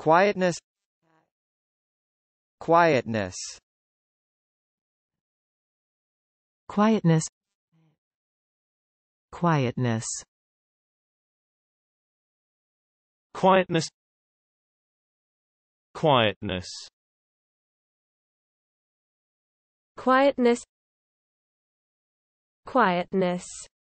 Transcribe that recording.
quietness quietness quietness quietness quietness quietness quietness quietness